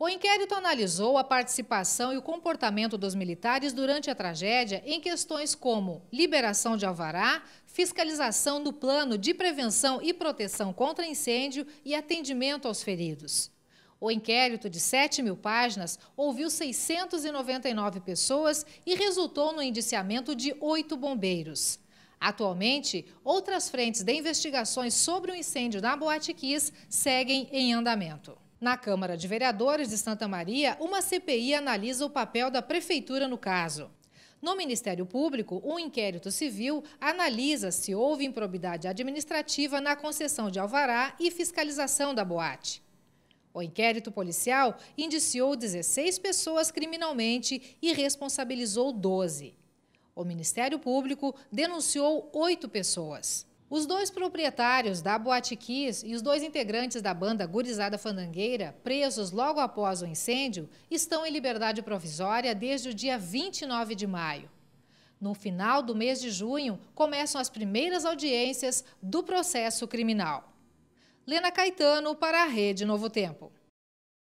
O inquérito analisou a participação e o comportamento dos militares durante a tragédia em questões como liberação de alvará, fiscalização do plano de prevenção e proteção contra incêndio e atendimento aos feridos. O inquérito de 7 mil páginas ouviu 699 pessoas e resultou no indiciamento de oito bombeiros. Atualmente, outras frentes de investigações sobre o incêndio na Boate Kiss seguem em andamento. Na Câmara de Vereadores de Santa Maria, uma CPI analisa o papel da Prefeitura no caso. No Ministério Público, um inquérito civil analisa se houve improbidade administrativa na concessão de alvará e fiscalização da boate. O inquérito policial indiciou 16 pessoas criminalmente e responsabilizou 12. O Ministério Público denunciou oito pessoas. Os dois proprietários da Boate Kiss e os dois integrantes da banda Gurizada Fandangueira, presos logo após o incêndio, estão em liberdade provisória desde o dia 29 de maio. No final do mês de junho, começam as primeiras audiências do processo criminal. Lena Caetano para a Rede Novo Tempo.